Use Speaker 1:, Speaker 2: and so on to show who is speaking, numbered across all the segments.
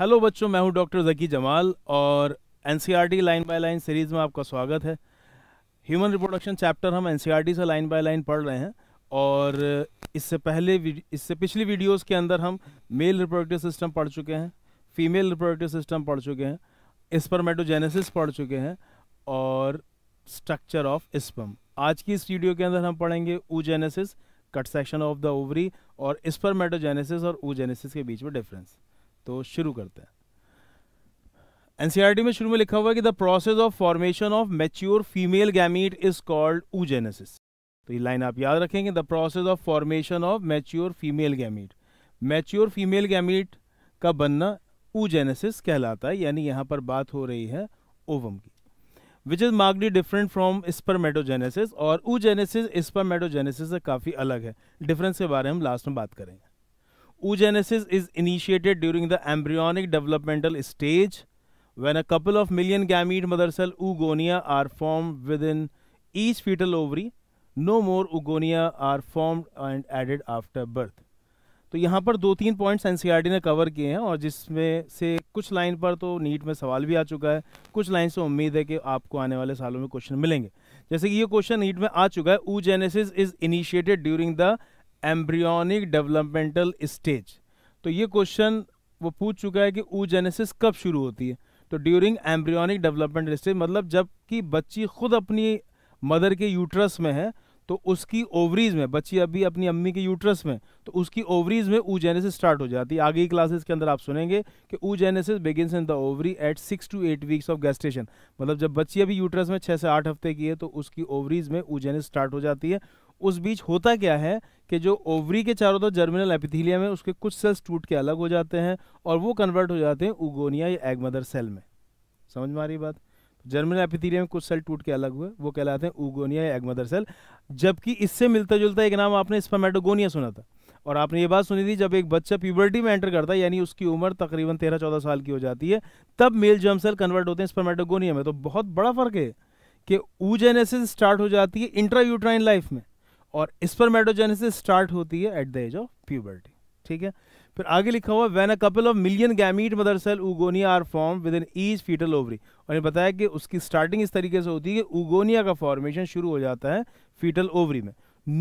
Speaker 1: Hello बच्चों मैं हूं डॉक्टर जकी जमाल और N e line by line series में आपका स्वागत है ह्यूमन रिप्रोडक्शन चैप्टर हम एन e से लाइन बाय लाइन पढ़ रहे हैं और इससे पहले इससे पिछली वीडियोस के अंदर हम मेल रिप्रोडक्टिव सिस्टम पढ़ चुके हैं फीमेल रिप्रोडक्टिव सिस्टम पढ़ चुके हैं स्पर्मेटोजेनेसिस पढ़ चुके हैं और स्ट्रक्चर ऑफ स्पम आज की इस वीडियो के अंदर हम पढ़ेंगे oogenesis cut section of the ovary और स्पर्मेटोजेनेसिस और ऊजेनेसिस के बीच में डिफरेंस तो शुरू करते हैं एनसीआरटी e में शुरू में लिखा हुआ है कि the process of formation of mature female gamete is called oogenesis तो ये लाइन आप याद रखेंगे the process of formation of mature female gamete mature female gamete का बनना ऊजेनेसिस कहलाता है यानी यहाँ पर बात हो रही है ओवम की which is markedly different from spermatogenesis और ऊजेनेसिस स्पर्मेटोजेनेसिस से काफ़ी अलग है डिफरेंस के बारे में हम लास्ट में बात करेंगे Oogenesis is initiated during the embryonic developmental stage when a couple of million gamete mother cell oogonia are formed within each fetal ovary. No more oogonia are formed and added after birth. तो यहाँ पर दो तीन points NCERT ने cover किए हैं और जिसमें से कुछ लाइन पर तो नीट में सवाल भी आ चुका है कुछ लाइन से उम्मीद है कि आपको आने वाले सालों में क्वेश्चन मिलेंगे जैसे कि ये क्वेश्चन नीट में आ चुका है oogenesis is initiated during the embryonic developmental stage तो ये क्वेश्चन वो पूछ चुका है कि ऊजेनेसिस कब शुरू होती है तो ड्यूरिंग एम्ब्रियोनिक डेवलपमेंटल स्टेज मतलब जब कि बच्ची खुद अपनी मदर के यूट्रस में है तो उसकी ओवरीज में बच्ची अभी अपनी अम्मी के यूट्रस में तो उसकी ओवरीज में ऊजेनेसिस स्टार्ट हो जाती है आगे की क्लासेस के अंदर आप सुनेंगे कि oogenesis begins in the ovary at six to eight weeks of gestation मतलब जब बच्ची अभी यूट्रस में छः से आठ हफ्ते की है तो उसकी ओवरीज में ऊजेनेसिस स्टार्ट हो जाती है उस बीच होता क्या है कि जो ओवरी के चारों तरफ जर्मिनल एपिथीलियम है उसके कुछ सेल्स टूट के अलग हो जाते हैं और वो कन्वर्ट हो जाते हैं उगोनिया या एग मदर सेल में समझ में आ रही बात जर्मिनल एपिथीलियम में कुछ सेल टूट के अलग हुए वो कहलाते हैं उगोनिया या एग मदर सेल जबकि इससे मिलता जुलता एक नाम आपने स्पमेटोगोनिया सुना था और आपने ये बात सुनी थी जब एक बच्चा प्यूबर्टी में एंटर करता है यानी उसकी उम्र तकरीबन तेरह चौदह साल की हो जाती है तब मेल जर्म सेल कन्वर्ट होते हैं स्पर्मेटोगोनिया में तो बहुत बड़ा फर्क है कि ऊजेनेसिस स्टार्ट हो जाती है इंट्रा यूट्राइन लाइफ में और स्पर्मेटोजेनेसिस स्टार्ट होती है at the age of puberty ठीक है फिर आगे लिखा हुआ when a couple of million gamete mother cell oogonia are form within each fetal ovary और ये बताया कि उसकी स्टार्टिंग इस तरीके से होती है कि उगोनिया का फॉर्मेशन शुरू हो जाता है फीटल ओवरी में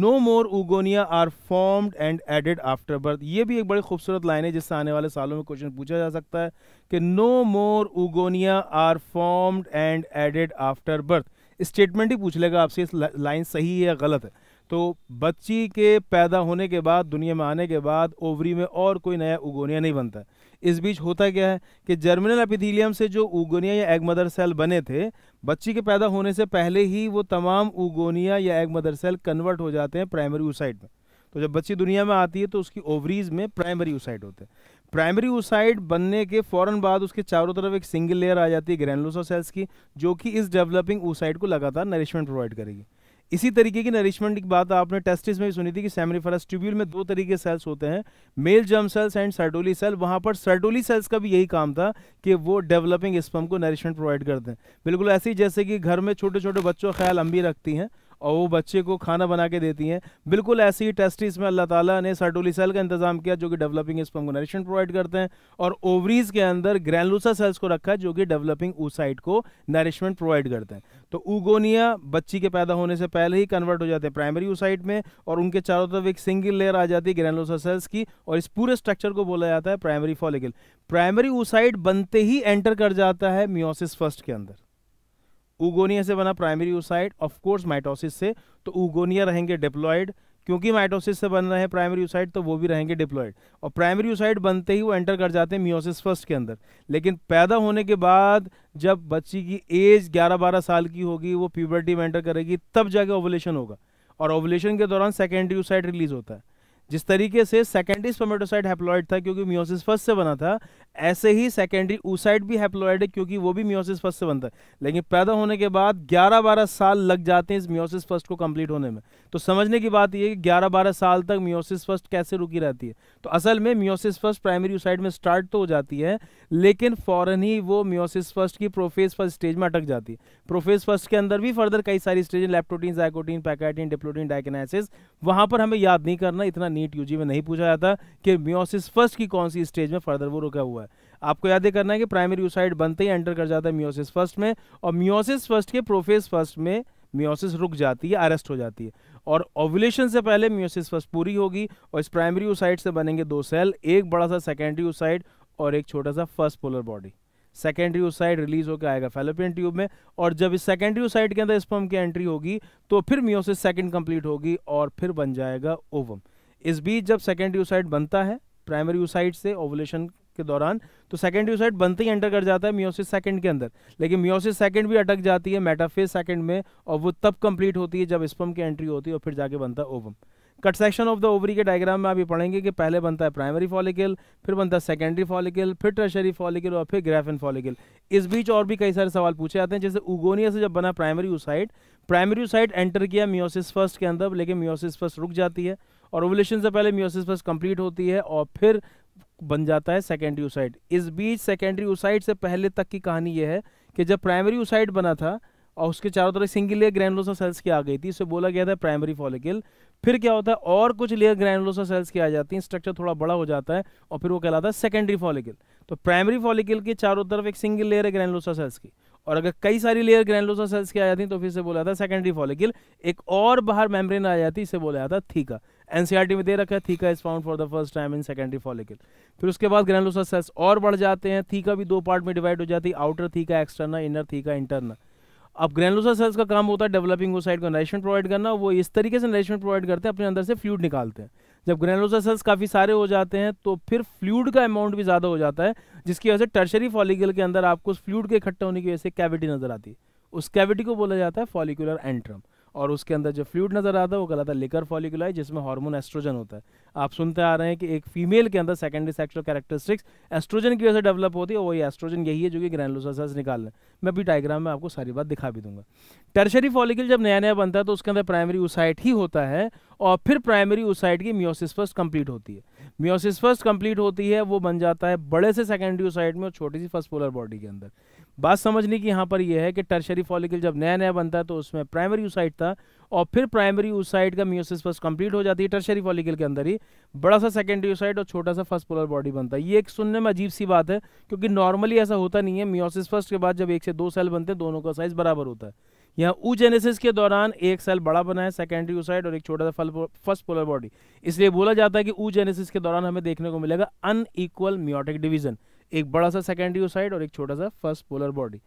Speaker 1: no more oogonia are formed and added after birth ये भी एक बड़ी खूबसूरत लाइन है जिससे आने वाले सालों में क्वेश्चन पूछा जा सकता है कि no more oogonia are formed and added after birth statement ही पूछ लेगा आपसे इस लाइन सही है या गलत है तो बच्ची के पैदा होने के बाद दुनिया में आने के बाद ओवरी में और कोई नया उगोनिया नहीं बनता इस बीच होता क्या है कि जर्मिनल एपिथीलियम से जो उगोनिया या एग मदर सेल बने थे बच्ची के पैदा होने से पहले ही वो तमाम उगोनिया या एग मदर सेल कन्वर्ट हो जाते हैं प्राइमरी ऊसाइड में तो जब बच्ची दुनिया में आती है तो उसकी ओवरीज में प्राइमरी ऊसाइड होते हैं प्राइमरी ऊसाइड बनने के फ़ौरन बाद उसके चारों तरफ एक सिंगल लेयर आ जाती है ग्रैनलोसा सेल्स की जो कि इस डेवलपिंग ऊसाइड को लगातार नरिशमेंट प्रोवाइड करेगी इसी तरीके की नरिशमेंट की बात आपने टेस्टिस में भी सुनी थी कि सेमरीफरस ट्यूब्यूल में दो तरीके के सेल्स होते हैं male germ cells and Sertoli cell वहाँ पर सर्टोली सेल्स का भी यही काम था कि वो डेवलपिंग स्पम को नरिशमेंट प्रोवाइड करते हैं बिल्कुल ऐसे ही जैसे कि घर में छोटे छोटे बच्चों ख्याल अम्बी रखती हैं और वो बच्चे को खाना बना के देती हैं बिल्कुल ऐसे ही टेस्टिस में अल्लाह ताला ने सर्टोली सेल का इंतजाम किया जो कि डेवलपिंग स्पम को प्रोवाइड करते हैं और ओवरीज के अंदर ग्रैनुलसा सेल्स को रखा है जो कि डेवलपिंग ऊसाइट को नरिशमेंट प्रोवाइड करते हैं तो ऊगोनिया बच्ची के पैदा होने से पहले ही कन्वर्ट हो जाते हैं प्राइमरी ऊसाइट में और उनके चारों तरफ एक सिंगल लेयर आ जाती है ग्रैनुलसा सेल्स की और इस पूरे स्ट्रक्चर को बोला जाता है प्राइमरी फॉलिकल प्राइमरी ऊसाइट बनते ही एंटर कर जाता है मियोसिस फर्स्ट के अंदर उगोनिया से बना प्राइमरी यूसाइट ऑफकोर्स माइटोसिस से तो उगोनिया रहेंगे डिप्लॉयड क्योंकि माइटोसिस से बन रहे हैं प्राइमरी यूसाइट तो वो भी रहेंगे डिप्लॉयड और प्राइमरी यूसाइट बनते ही वो एंटर कर जाते हैं मियोसिस फर्स्ट के अंदर लेकिन पैदा होने के बाद जब बच्ची की एज 11-12 साल की होगी वो प्यूबर्टी में एंटर करेगी तब जाके ओवलेशन होगा और ओवलेशन के दौरान सेकेंडरी यूसाइट रिलीज होता है जिस तरीके से सेकेंडरी स्पर्मेटोसाइड हैप्लॉइड था क्योंकि मियोसिस फर्स्ट से बना था ऐसे ही सेकेंडरी ऊसाइड भी हैप्लोइड है क्योंकि वो भी म्योसिस फर्स्ट से बनता है लेकिन पैदा होने के बाद 11-12 साल लग जाते हैं इस म्योसिस फर्स्ट को कंप्लीट होने में तो समझने की बात यह कि 11-12 साल तक म्योसिस फर्स्ट कैसे रुकी रहती है तो असल में म्योसिस फर्स्ट प्राइमरी ऊसाइड में स्टार्ट तो हो जाती है लेकिन फ़ौरन ही वो म्योसिस फर्स्ट की प्रोफेस फर्स्ट स्टेज में अटक जाती है प्रोफेस फर्स्ट के अंदर भी फर्दर कई सारी stage leptotene zygotene pachytene diplotene diakinesis वहाँ पर हमें याद नहीं करना इतना नीट यूजी में नहीं पूछा जाता कि म्योसिस फर्स्ट की कौन सी स्टेज में फर्दर वो रुका हुआ है आपको याद करना है कि प्राइमरी यूसाइड बनते ही एंटर कर जाता है म्योसिस फर्स्ट में और म्योसिस फर्स्ट के प्रोफेस फर्स्ट में म्योसिस रुक जाती है अरेस्ट हो जाती है और ओवुलेशन से पहले म्योसिस फर्स्ट पूरी होगी और इस प्राइमरी यूसाइड से बनेंगे दो सेल एक बड़ा सा सेकेंडरी यूसाइड और एक छोटा सा first polar body secondary oocyte release होकर आएगा फेलोपियन ट्यूब में और जब इस सेकेंडरी ओसाइड के अंदर स्पम की एंट्री होगी तो फिर म्योसिस सेकेंड कंप्लीट होगी और फिर बन जाएगा ओवम इस बीच जब सेकेंडरी यूसाइड बनता है प्राइमरी यूसाइड से ओवुलेशन के दौरान तो सेकेंड यूसाइट बनते ही एंटर कर जाता है म्योसिस सेकेंड के अंदर लेकिन म्योसिस सेकेंड भी अटक जाती है मेटाफेज सेकेंड में और वो तब कंप्लीट होती है जब स्पम की एंट्री होती है और फिर जाके बनता है ovum cut section of the ovary के डायग्राम में आप ये पढ़ेंगे कि पहले बनता है प्राइमरी फॉलिकल फिर बनता है सेकेंडरी फॉलिकल फिर टर्शरी फॉलिकल और फिर ग्रेफिन फॉलिकल इस बीच और भी कई सारे सवाल पूछे जाते हैं जैसे उगोनिया से जब बना primary oocyte primary oocyte enter किया म्योसिस फर्स्ट के अंदर लेकिन म्योसिस फर्स्ट रुक जाती है और ओवलेशन से पहले म्योसिस फर्स्ट कंप्लीट होती है और फिर बन जाता है सेकेंडरी ओसाइड इस बीच सेकेंडरी ओसाइड से पहले तक की कहानी यह है कि जब प्राइमरी ओसाइड बना था और उसके चारों तरफ सिंगल लेयर ग्रैनुलोसा सेल्स की आ गई थी इसे बोला गया था प्राइमरी फॉलिकल फिर क्या होता है और कुछ लेयर ग्रैनुलोसा सेल्स की आ जाती हैं स्ट्रक्चर थोड़ा बड़ा हो जाता है और फिर वो कहलाता है सेकेंडरी फॉलिकल तो प्राइमरी फॉलिकल के चारों तरफ एक सिंगल लेयर है ग्रैनुलोसा सेल्स की और अगर कई सारी लेयर ग्रैनुलोसा सेल्स की आ जाती तो फिर से बोला था सेकेंडरी फॉलिकल एक और बाहर मेम्ब्रेन आ जाती इसे बोला जाता थीका एनसीईआरटी में दे रखा है theca is found for the first time in secondary follicle फिर उसके बाद ग्रैनुलोसा सेल्स और बढ़ जाते हैं थीका भी दो पार्ट में डिवाइड हो जाती है outer theca external inner theca internal अब ग्रैनुलोसा सेल्स का काम होता है डेवलपिंग वो साइड को नरिशमेंट प्रोवाइड करना वो इस तरीके से नरिशमेंट प्रोवाइड करते हैं अपने अंदर से फ्लूड निकालते हैं जब ग्रैनुलोसा सेल्स काफ़ी सारे हो जाते हैं तो फिर फ्लूड का अमाउंट भी ज़्यादा हो जाता है जिसकी वजह से टर्शरी फॉलिकल के अंदर आपको उस फ्लूड के इकट्ठा होने की वजह से कैविटी नजर आती है उस कैविटी को बोला जाता है फॉलिकुलर एंट्रम और उसके अंदर जो फ्लूड नज़र आता है वो कहलाता है लिकर फॉलिकुलाई जिसमें हार्मोन एस्ट्रोजन होता है आप सुनते आ रहे हैं कि एक फीमेल के अंदर सेकेंडरी सेक्शुअल कैरेक्टरिस्टिक्स एस्ट्रोजन की वजह से डेवलप होती है वही एस्ट्रोजन यही है जो कि निकाल लें मैं भी डायग्राम में आपको सारी बात दिखा भी दूंगा टर्शरी फॉलिकल जब नया नया बनता है तो उसके अंदर प्राइमरी उसाइट ही होता है और फिर प्राइमरी उसाइट की म्योसिस फर्स्ट कंप्लीट होती है म्योसिस फर्स्ट कंप्लीट होती है वो बन जाता है बड़े से सेकेंडरी उसाइट में और छोटी सी फर्स्ट पोलर बॉडी के अंदर बात समझने की यहाँ पर यह है कि टर्शरी फॉलिकल जब नया नया बनता है तो उसमें प्राइमरी यूसाइट था और फिर प्राइमरी यूसाइट का म्यूसिस फर्स्ट कंप्लीट हो जाती है टर्शरी फॉलिकल के अंदर ही बड़ा सा सेकेंडरी यूसाइट और छोटा सा फर्स्ट पोलर बॉडी बनता है ये एक सुनने में अजीब सी बात है क्योंकि नॉर्मली ऐसा होता नहीं है म्योसिस फर्स्ट के बाद जब एक से दो सेल बनते हैं दोनों का साइज बराबर होता है यहाँ ऊजेनेसिस के दौरान एक सेल बड़ा बना है सेकेंडरी यूसाइड और एक छोटा सा फर्स्ट पोलर बॉडी इसलिए बोला जाता है कि ऊजेनेसिस के दौरान हमें देखने को मिलेगा अनईक्वल म्योटिक डिवीजन एक बड़ा सा सेकेंडरी ओसाइड और एक छोटा सा first polar body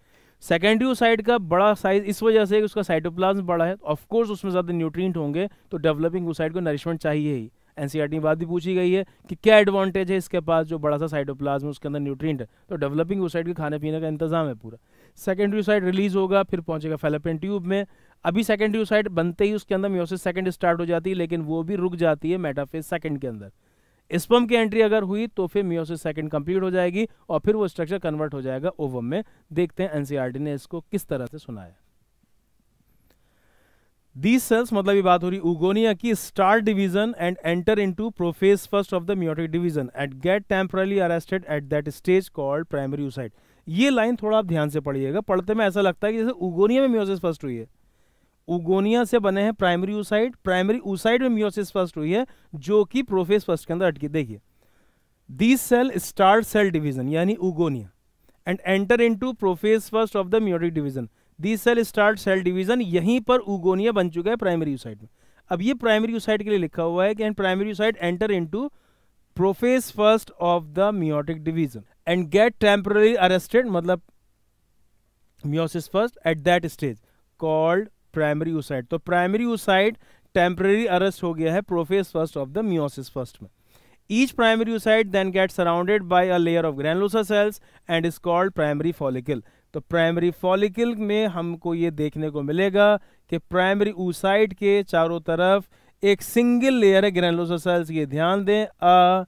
Speaker 1: secondary oocyte का बड़ा साइज इस वजह से उसका साइटोप्लाज्म बड़ा है ऑफकोर्स उसमें ज़्यादा न्यूट्रिएंट होंगे तो डेवलपिंग ओसाइड को नरिशमेंट चाहिए ही एनसीईआरटी बात भी पूछी गई है कि क्या एडवांटेज है इसके पास जो बड़ा सा साइटोप्लाज्म उसके अंदर न्यूट्रिएंट है तो डेवलपिंग ओसाइड के खाने पीने का इंतजाम है पूरा सेकेंडरी ओसाइड रिलीज होगा फिर पहुंचेगा फेलेपिन ट्यूब में अभी सेकेंडरी ओसाइड बनते ही उसके अंदर म्योसिस सेकेंड स्टार्ट हो जाती है लेकिन वो भी रुक जाती है मेटाफेज सेकेंड के अंदर स्पम की एंट्री अगर हुई तो फिर मियोसिस सेकंड कंप्लीट हो जाएगी और फिर वो स्ट्रक्चर कन्वर्ट हो जाएगा ओवम में देखते हैं एनसीआरटी e ने इसको किस तरह से सुनाया दीज सेल्स मतलब ये बात हो रही उगोनिया की start division and enter into prophase first of the meiotic division at get temporarily arrested at that stage called primary oocyte ये लाइन थोड़ा आप ध्यान से पढ़िएगा पढ़ते में ऐसा लगता है कि जैसे उगोनिया में म्योसिस फर्स्ट हुई है उगोनिया से बने हैं प्राइमरी ऊसाइड प्राइमरी ऊसाइड में मियोसिस फर्स्ट हुई है जो कि प्रोफेस फर्स्ट के अंदर अटकी देखिए this cell start cell division यानी oogonia and enter into prophase first of the meiotic division this cell start cell division यहीं पर उगोनिया बन चुका है प्राइमरी यूसाइड में अब ये प्राइमरी यूसाइड के लिए लिखा हुआ है कि and primary oocyte enter into prophase first of the meiotic division and get temporary arrested मतलब meiosis first at that stage called primary oocyte तो प्राइमरी ओसाइट टेम्परेरी अरेस्ट हो गया है prophase first of the meiosis first में each primary oocyte then get surrounded by a layer of granulosa cells and is called primary follicle तो primary follicle में हमको ये देखने को मिलेगा कि प्राइमरी ओसाइट के चारों तरफ एक सिंगल लेयर है ग्रैनुलोसा सेल्स ये ध्यान दें a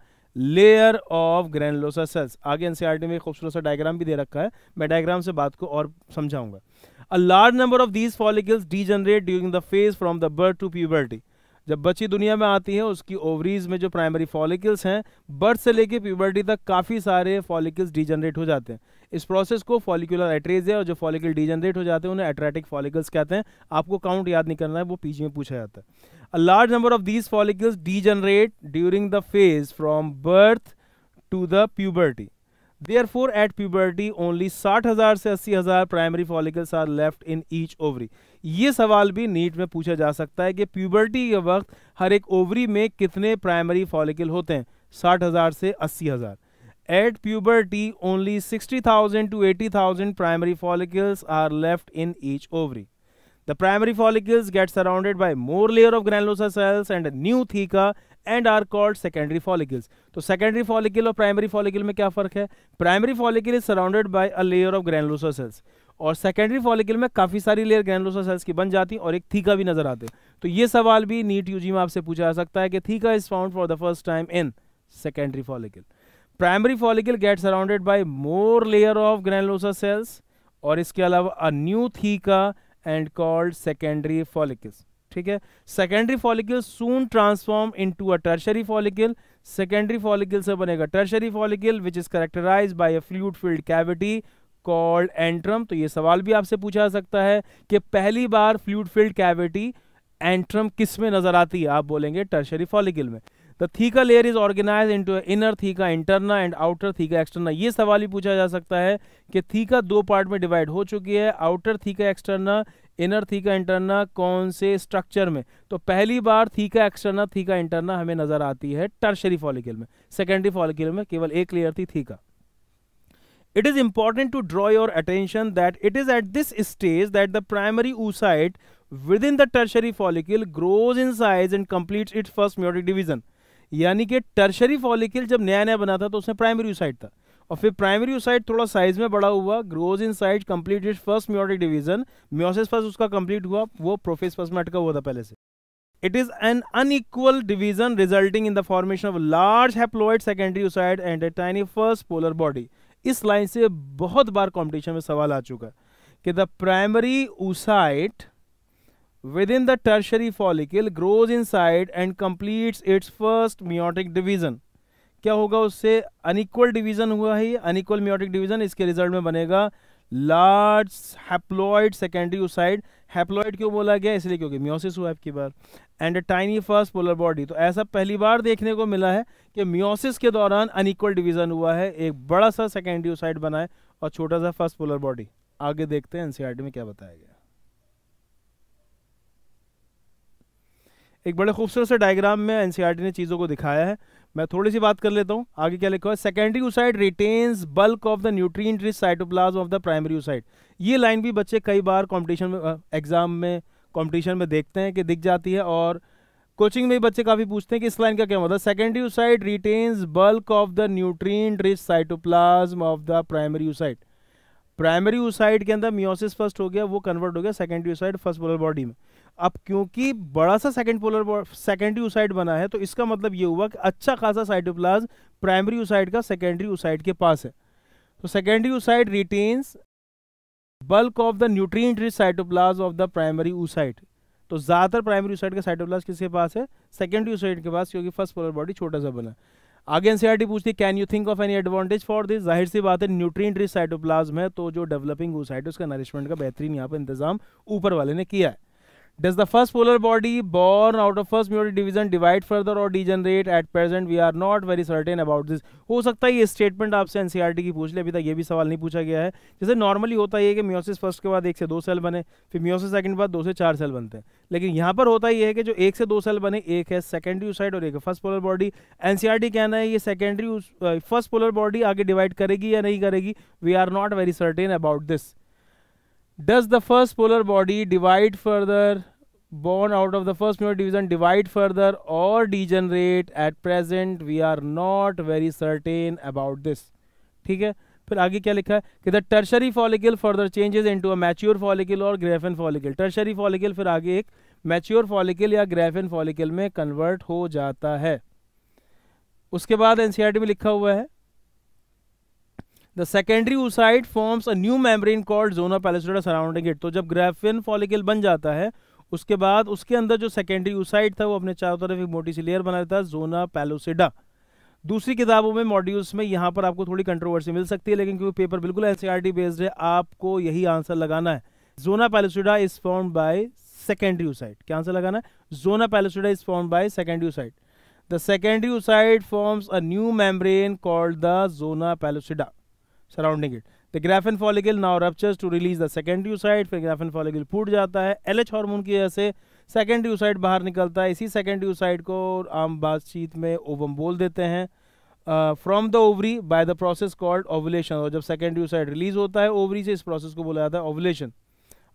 Speaker 1: layer of granulosa cells आगे एनसीईआरटी e में खूबसूरत सा डायग्राम भी दे रखा है मैं डायग्राम से बात को और समझाऊंगा a large number of these follicles degenerate during the phase from the birth to puberty जब बच्ची दुनिया में आती है उसकी ओवरीज में जो प्राइमरी फॉलिकल्स हैं बर्थ से लेके प्यूबर्टी तक काफ़ी सारे फॉलिकल्स डीजनरेट हो जाते हैं इस प्रोसेस को फॉलिकुलर एट्रेजिया और जो फॉलिकल डीजनरेट हो जाते हैं उन्हें एट्रेटिक फॉलिकल्स कहते हैं आपको काउंट याद नहीं करना है वो पीजी में पूछा जाता है a large number of these follicles degenerate during the phase from birth to the puberty for at puberty only साठ हज़ार से अस्सी हज़ार primary follicles are left in each ovary ये सवाल भी नीट में पूछा जा सकता है कि प्यूबर्टी के वक्त हर एक ओवरी में कितने प्राइमरी फॉलिकल होते हैं साठ हजार से अस्सी हज़ार at puberty only sixty thousand to eighty thousand primary follicles are left in each ovary The primary follicles get surrounded by more layer of granulosa cells and new theca and are called secondary follicles तो secondary follicle और primary follicle में क्या फर्क है primary follicle is surrounded by a layer of granulosa cells और secondary follicle में काफ़ी सारी लेयर ग्रैनुलोसा सेल्स की बन जाती है और एक थीका भी नजर आते तो ये सवाल भी नीट यूजी में आपसे पूछा जा सकता है कि theca is found for the first time in secondary follicle primary follicle get surrounded by more layer of granulosa cells और इसके अलावा a new theca and called secondary follicles ठीक है secondary follicle soon transform into a tertiary follicle secondary follicle से बनेगा tertiary follicle which is characterize by a fluid filled cavity called antrum तो ये सवाल भी आपसे पूछा सकता है कि पहली बार फ्लूड फील्ड कैविटी एंट्रम किस में नजर आती है आप बोलेंगे टर्शरी फॉलिकल में the theca layer is organize into inner theca interna and outer theca externa ये सवाल ही पूछा जा सकता है कि थीका दो पार्ट में डिवाइड हो चुकी है outer theca externa inner theca interna कौन से स्ट्रक्चर में तो पहली बार थीका एक्सटर्ना थीका इंटरना हमें नजर आती है टर्शरी फॉलिकल में सेकेंडरी फॉलिकल में केवल एक लेयर थी theca it is important to draw your attention that it is at this stage that the primary oocyte within the tertiary follicle grows in size and completes its first meiotic division यानी कि tertiary follicle जब नया नया बना था तो उसमें primary यूसाइड था और फिर प्राइमरी यूसाइड थोड़ा साइज में बड़ा हुआ grows in side complete first meiotic division meiosis first उसका कंप्लीट हुआ वो प्रोफेस फर्स्ट में अटका हुआ था पहले से it is an unequal division resulting in the formation of large large secondary oocyte and a tiny first polar body इस लाइन से बहुत बार कॉम्पिटिशन में सवाल आ चुका है कि the primary oocyte within the tertiary follicle grows inside and completes its first meiotic division क्या होगा उससे अनइक्वल डिवीजन हुआ है अनइक्वल म्योटिक डिवीजन इसके रिजल्ट में बनेगा large haploid secondary oocyte haploid क्यों बोला गया इसलिए क्योंकि म्योसिस हुआ आपकी बार and tiny first polar body तो ऐसा पहली बार देखने को मिला है कि म्योसिस के दौरान अनइक्वल डिवीजन हुआ है एक बड़ा सा सेकेंडरी ओसाइड बनाए और छोटा सा फर्स्ट पोलर बॉडी आगे देखते हैं एनसीआरटी में क्या बताया गया एक बड़े खूबसूरत से डायग्राम में एन e ने चीज़ों को दिखाया है मैं थोड़ी सी बात कर लेता हूँ आगे क्या लिखा है secondary oocyte retains bulk of the nutrient rich cytoplasm of the primary oocyte ये लाइन भी बच्चे कई बार कॉम्पिटिशन में एग्ज़ाम में कॉम्पिटिशन में देखते हैं कि दिख जाती है और कोचिंग में बच्चे काफ़ी पूछते हैं कि इस लाइन का क्या मतलब secondary oocyte retains bulk of the nutrient rich cytoplasm of the primary oocyte primary oocyte के अंदर मियोसिस फर्स्ट हो गया वो कन्वर्ट हो गया secondary oocyte first polar body में अब क्योंकि बड़ा सा सेकेंड पोलर सेकेंडरी यूसाइड बना है तो इसका मतलब ये हुआ कि अच्छा खासा साइटोप्लाज प्राइमरी यूसाइड का सेकेंडरी यूसाइड के पास है तो secondary oocyte retains bulk of the nutrient rich cytoplasm of the primary oocyte तो ज़्यादातर प्राइमरी यूसाइड का साइटोप्लाज किसके पास है सेकेंडरी यूसाइड के पास क्योंकि फर्स्ट पोलर बॉडी छोटा सा बना आगे एनसीआरटी e पूछती है can you think of any advantage for this जाहिर सी बात है न्यूट्री रिच साइटोप्लाज में तो जो डेवलपिंग ऊसाइड उसका नरिशमेंट का बेहतरीन यहाँ पर इंतजाम ऊपर वाले ने किया है Does the first polar body born out of first meiotic division divide further or degenerate? At present we are not very certain about this हो सकता है ये स्टेटमेंट आपसे एनसीईआरटी e की पूछ ले अभी तक ये भी सवाल नहीं पूछा गया है जैसे नॉर्मली होता है कि म्यूसिस फर्स्ट के बाद एक से दो सेल बने फिर म्यूसिस सेकंड के बाद दो से चार सेल बनते हैं लेकिन यहाँ पर होता ये है कि जो एक से दो सेल बने एक है सेकेंडरी यूसाइड और एक है फर्स्ट पोलर बॉडी एनसीईआरटी कहना है ये सेकेंडरी फर्स्ट पोलर बॉडी आगे डिवाइड करेगी या नहीं करेगी we are not very certain about this does the first polar body divide further born out of the first muir division divide further or degenerate at present we are not very certain about this ठीक है फिर आगे क्या लिखा है कि the tertiary follicle further changes into a mature follicle और Graafian follicle tertiary follicle फिर आगे एक मैच्योर फॉलिकल या ग्रेफिन फॉलिकल में कन्वर्ट हो जाता है उसके बाद एनसीईआरटी में लिखा हुआ है the secondary oocyte forms a new membrane called zona pellucida surrounding it तो जब ग्रेफिन फॉलिकल बन जाता है उसके बाद उसके अंदर जो सेकेंडरी ओसाइट था वो अपने चारों तरफ एक मोटी सी लेयर बना देता है जोना पेलोसिडा दूसरी किताबों में मॉड्यूल्स में यहाँ पर आपको थोड़ी कंट्रोवर्सी मिल सकती है लेकिन क्योंकि पेपर बिल्कुल एनसीईआरटी बेस्ड है आपको यही आंसर लगाना है zona pellucida is form by secondary oocyte क्या आंसर लगाना है zona pellucida is form by secondary oocyte the secondary oocyte forms a new membrane called the zona pellucida surrounding it the Graafian follicle now ruptures to release the second side फिर Graafian follicle फूट जाता है L H hormone की वजह से second यूसाइड बाहर निकलता है इसी सेकेंड यूसाइड को आम बातचीत में ओवम बोल देते हैं from the ovary by the process called ovulation और जब सेकेंड यूसाइड रिलीज होता है ओवरी से इस प्रोसेस को बोला जाता है ओवलेशन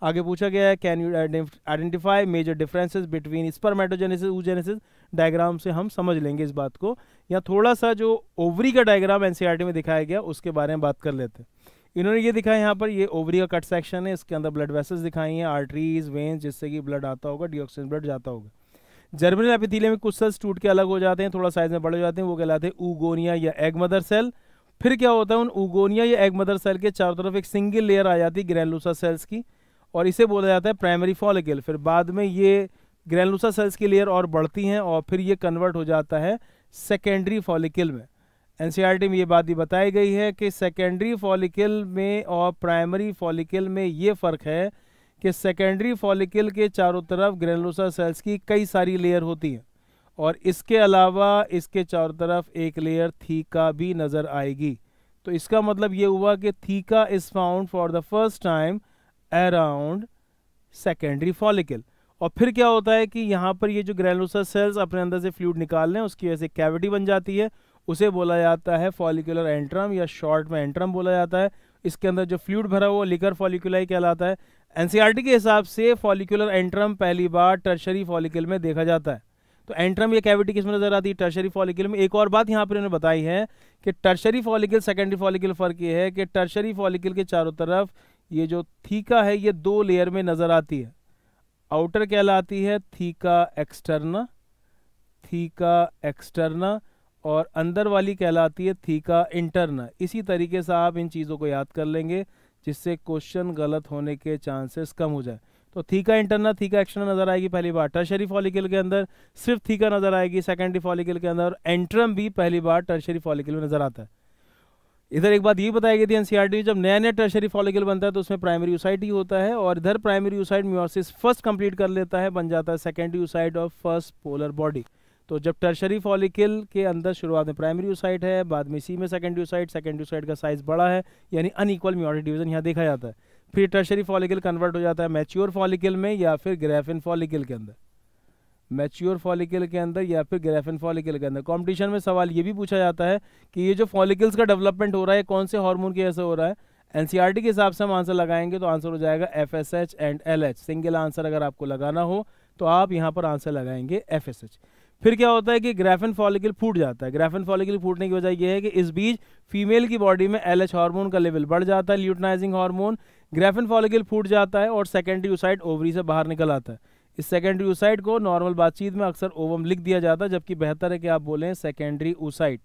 Speaker 1: आगे पूछा गया है can you identify major differences between spermatogenesis oogenesis diagram से हम समझ लेंगे इस बात को या थोड़ा सा जो ओवरी का डायग्राम एन e में दिखाया गया उसके बारे में बात कर लेते हैं इन्होंने ये दिखाया यहाँ पर ये ओवरी का कट सेक्शन है इसके अंदर ब्लड वेसल्स दिखाई हैं आर्टरीज वेंस जिससे कि ब्लड आता होगा डिऑक्सीजन ब्लड जाता होगा जर्मिनल एपिथीलियम में कुछ सेल्स टूट के अलग हो जाते हैं थोड़ा साइज में बड़े हो जाते हैं वो कहलाते हैं ऊगोनिया या एग मदर सेल फिर क्या होता है उन ऊगोनिया या एग मदर सेल के चारों तरफ एक सिंगल लेयर आ जाती है ग्रैनुलूसा सेल्स की और इसे बोला जाता है प्राइमरी फॉलिकल फिर बाद में ये ग्रैनुलोसा सेल्स की लेयर और बढ़ती हैं और फिर ये कन्वर्ट हो जाता है सेकेंडरी फॉलिकल में एन e में ये बात भी बताई गई है कि सेकेंडरी फॉलिकल में और प्राइमरी फॉलिकल में ये फ़र्क है कि सेकेंडरी फॉलिकल के चारों तरफ ग्रेनुलोसा सेल्स की कई सारी लेयर होती हैं और इसके अलावा इसके चारों तरफ एक लेयर थीका भी नज़र आएगी तो इसका मतलब ये हुआ कि theca is found for the first time around secondary follicle और फिर क्या होता है कि यहाँ पर ये जो ग्रेनुलर सेल्स अपने अंदर से फ्लूड निकाल लें उसकी वजह से कैविटी बन जाती है उसे बोला जाता है फॉलिकुलर एंट्रम या शॉर्ट में एंट्रम बोला जाता है इसके अंदर जो फ्लूड भरा हुआ लिकर फॉलिकुलाई कहलाता है एनसीईआरटी के हिसाब से फॉलिकुलर एंट्रम पहली बार टर्शरी फॉलिकल में देखा जाता है तो एंट्रम या कैविटी किसमें नजर आती है टर्शरी फॉलिकल में एक और बात यहाँ पर इन्होंने बताई है कि टर्शरी फॉलिकल सेकेंडरी फॉलिकल फ़र्क ये है कि टर्शरी फॉलिकल के चारों तरफ ये जो थीका है ये दो लेयर में नज़र आती है आउटर कहलाती है थीका एक्सटर्ना थीका एक्सटर्ना और अंदर वाली कहलाती है थीका इंटरना इसी तरीके से आप इन चीज़ों को याद कर लेंगे जिससे क्वेश्चन गलत होने के चांसेस कम हो जाए तो थीका थी थीका एक्सटर्नल नजर आएगी पहली बार टर्शरी फॉलिकल के अंदर सिर्फ थीका नजर आएगी सेकेंडरी फॉलिकल के अंदर और एंट्रम भी पहली बार टर्शरी फॉलिकल में नजर आता है इधर एक बात ये बताई गई थी एनसीईआरटी e जब नया नया टर्शरी फॉलिकल बनता है तो उसमें प्राइमरी यूसाइट ही होता है और इधर primary oocyte meiosis first complete कर लेता है बन जाता है सेकेंडरी यूसाइट और फर्स्ट पोलर बॉडी तो जब टर्शरी फॉलिकल के अंदर शुरुआत में प्राइमरी यूसाइट है बाद में सी में सेकेंडरी यूसाइट सेकेंडरी यूसाइट का साइज बड़ा है यानी अनईक्वल म्योरिटी डिवीजन यहाँ देखा जाता है फिर टर्शरी फॉलिकल कन्वर्ट हो जाता है मैच्योर फॉलिकल में या फिर ग्रेफिन फॉलिकल के अंदर मैच्योर फॉलिकल के अंदर या फिर ग्रेफिन फॉलिकल के अंदर कंपटीशन में सवाल ये भी पूछा जाता है कि ये जो फॉलिकल्स का डेवलपमेंट हो रहा है कौन से हार्मोन की वजह से हो रहा है एनसीईआरटी e के हिसाब से हम आंसर लगाएंगे तो आंसर हो जाएगा F S H and L H single answer अगर आपको लगाना हो तो आप यहाँ पर आंसर लगाएंगे एफ एस एच फिर क्या होता है कि ग्रेफिन फॉलिकल फूट जाता है ग्रेफिन फॉलिकल फूटने की वजह यह है कि इस बीच फीमेल की बॉडी में एल एच हार्मोन का लेवल बढ़ जाता है ल्यूटनाइजिंग हार्मोन ग्रेफिन फॉलिकल फूट जाता है और सेकेंडरी ओसाइड ओवरी से बाहर निकल आता है इस सेकेंडरी ऊसाइट को नॉर्मल बातचीत में अक्सर ओवम लिख दिया जाता है जबकि बेहतर है कि आप बोलें सेकेंडरी ऊसाइट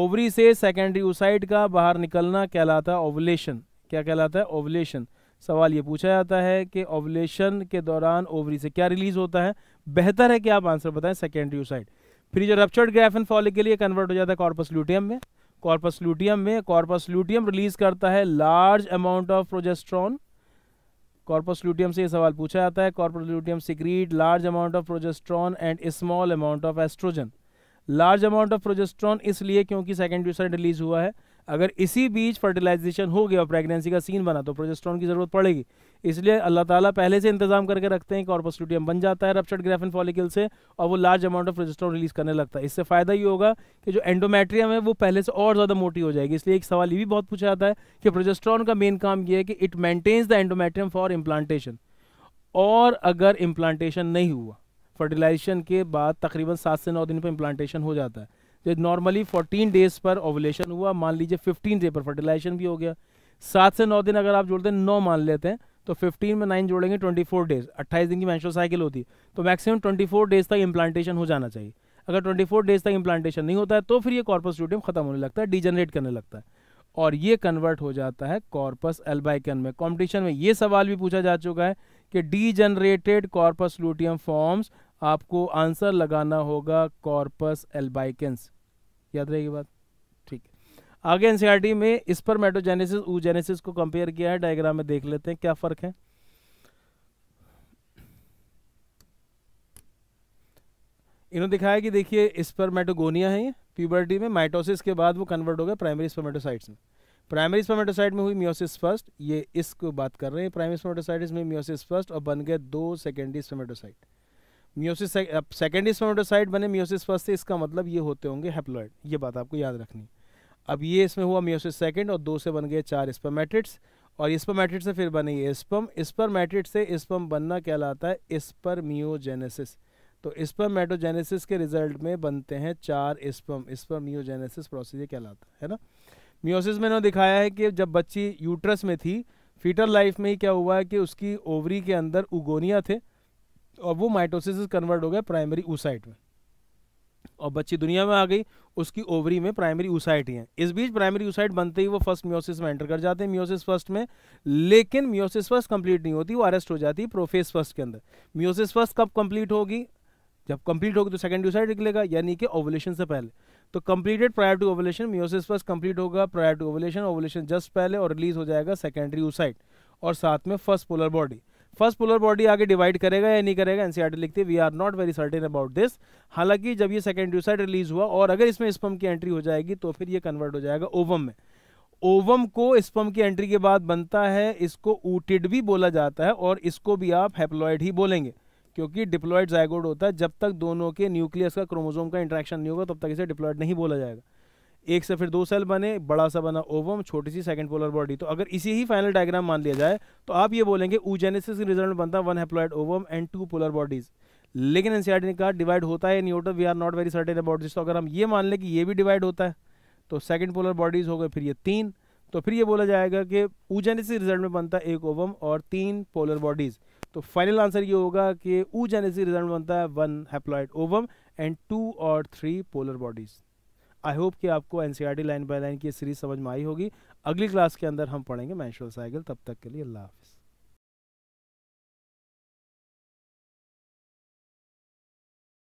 Speaker 1: ओवरी से सेकेंडरी ऊसाइट का बाहर निकलना कहलाता है ओवलेशन क्या कहलाता है ओवलेशन सवाल ये पूछा जाता है कि ओवलेशन के दौरान ओवरी से क्या रिलीज होता है बेहतर है कि आप आंसर बताएं सेकेंडरी ओसाइट फिर जो रप्चर्ड ग्राफन फॉलिक के लिए कन्वर्ट हो जाता है कॉर्पस ल्यूटियम में कॉर्पस ल्यूटियम में कॉर्पस ल्यूटियम रिलीज करता है large amount of progesterone corpus luteum से ये सवाल पूछा जाता है corpus luteum secreted large amount of progesterone and small amount of estrogen large amount of progesterone इसलिए क्योंकि सेकेंड ड्यूसर रिलीज हुआ है अगर इसी बीच फर्टिलाइजेशन हो गया प्रेगनेंसी का सीन बना तो प्रोजेस्ट्रॉन की जरूरत पड़ेगी इसलिए अल्लाह ताला पहले से इंतजाम करके रखते हैं कॉर्पस ल्यूटियम बन जाता है रपचर्ड ग्रेफिन फॉलिकल से और वो large amount of register release करने लगता है इससे फ़ायदा ये होगा कि जो एंडोमेट्रियम है वो पहले से और ज़्यादा मोटी हो जाएगी इसलिए एक सवाल ये भी बहुत पूछा जाता है कि प्रोजेस्ट्रॉन का मेन काम यह है कि it maintains the endometrium for implantation और अगर इम्प्लांटेशन नहीं हुआ फर्टिलाइजेशन के बाद तकरीबन सात से नौ दिन पर इम्प्लांटेशन हो जाता है जो नॉर्मली 14 डेज पर ओवलेशन हुआ मान लीजिए 15 डे पर फर्टिलाइजेशन भी हो गया सात से नौ दिन अगर आप जोड़ते हैं नौ मान लेते हैं तो 15 में 9 जोड़ेंगे 24 डेज 28 दिन की मैंशल साइकिल होती है तो मैक्सिमम 24 डेज तक इम्प्लांटेशन हो जाना चाहिए अगर 24 डेज तक इम्प्लांटेशन नहीं होता है तो फिर ये कॉर्पस ड्यूटियम खत्म होने लगता है डिजनरेट करने लगता है और ये कन्वर्ट हो जाता है कॉर्पस एल्बाइकन में कॉम्पिटिशन में ये सवाल भी पूछा जा चुका है कि डीजनरेटेड कॉर्पस लूटियम फॉर्म्स आपको आंसर लगाना होगा कॉर्पस एल्बाइकन्स याद रहेगी बात आगे एनसीईआरटी में इस पर मेटोजेनेसिस ऊजेनेसिस को कंपेयर किया है डायग्राम में देख लेते हैं क्या फ़र्क है इन्होंने दिखाया कि देखिए इस पर मेटोगोनिया है प्यूबर्टी में माइटोसिस के बाद वो कन्वर्ट हो गया प्राइमरी स्पर्मेटोसाइट्स में प्राइमरी स्पर्मेटोसाइट में हुई म्योसिस फर्स्ट ये इसको बात कर रहे हैं प्राइमरी स्पर्मेटोसाइटिस में म्योसिस फर्स्ट और बन गए दो secondary spermatocyte meiosis secondary spermatocyte बने म्योसिस फर्स्ट से इसका मतलब ये होते होंगे हेप्लॉयड ये बात आपको याद रखनी है अब ये इसमें हुआ मियोसिस सेकंड और दो से बन गए चार स्पर्मेट्रिट्स और स्पर्मेट्रिट से फिर ये स्पम स्पर्मेट्रिट से स्पम बनना कहलाता है स्पर्मियोजेनेसिस तो स्पर्मेटोजेनेसिस के रिजल्ट में बनते हैं चार स्पम स्पर्मियोजेनेसिस प्रोसीजर कहलाता है ना मियोसिस में इन्होंने दिखाया है कि जब बच्ची यूट्रस में थी फीटर लाइफ में ही क्या हुआ है कि उसकी ओवरी के अंदर उगोनिया थे और वो माइटोसिस कन्वर्ट हो गए प्राइमरी ऊसाइट में और बच्ची दुनिया में आ गई उसकी ओवरी में प्राइमरी ऊसाइट ही है इस बीच प्राइमरी ऊसाइट बनते ही वो फर्स्ट म्योसिस में एंटर कर जाते हैं म्योसिस फर्स्ट में लेकिन म्योसिस फर्स्ट कंप्लीट नहीं होती वो अरेस्ट हो जाती है प्रोफेस फर्स्ट के अंदर म्योसिस फर्स्ट कब कंप्लीट होगी जब कंप्लीट होगी तो सेकेंड यूसाइड निकलेगा यानी कि ओवलेशन से पहले तो completed prior to ovulation meiosis first complete होगा prior to ovulation ovulation just पहले और रिलीज हो जाएगा सेकेंडरी यूसाइड और साथ में first polar body first polar body आगे डिवाइड करेगा या नहीं करेगा एनसीआर e है we are not very certain about this हालांकि जब ये ड्यूसाइड रिलीज हुआ और अगर इसमें स्पम की एंट्री हो जाएगी तो फिर ये कन्वर्ट हो जाएगा ओवम में ओवम को स्पम की एंट्री के बाद बनता है इसको ऊटिड भी बोला जाता है और इसको भी आप हेप्लॉयड ही बोलेंगे क्योंकि डिप्लॉयड जायगोड होता है जब तक दोनों के न्यूक्लियस का क्रोमोजोम का इंट्रैक्शन नहीं होगा तब तक इसे डिप्लॉयड नहीं बोला जाएगा एक से फिर दो सेल बने बड़ा सा बना ओवम छोटी सी सेकंड पोलर बॉडी तो अगर इसी ही फाइनल डायग्राम मान लिया जाए तो आप ये बोलेंगे ऊजेनेसिस के रिजल्ट बनता one haploid ovum and two polar bodies लेकिन एनसीआर ने कहा डिवाइड होता है न्यूटन we are not very certain about this तो अगर हम ये मान लें कि ये भी डिवाइड होता है तो सेकेंड पोलर बॉडीज़ हो गए फिर ये तीन तो फिर ये बोला जाएगा कि ऊजेनेसिस रिजल्ट में बनता है एक ओवम और तीन पोलर बॉडीज़ तो फाइनल आंसर ये होगा कि ऊजेनेसिस रिजल्ट में बनता है one haploid ovum and two और three polar bodies I hope कि आपको N e line by line की सीरीज समझ में आई होगी अगली क्लास के अंदर हम पढ़ेंगे मैं साइकिल तब तक के लिए अल्लाह हाफिज़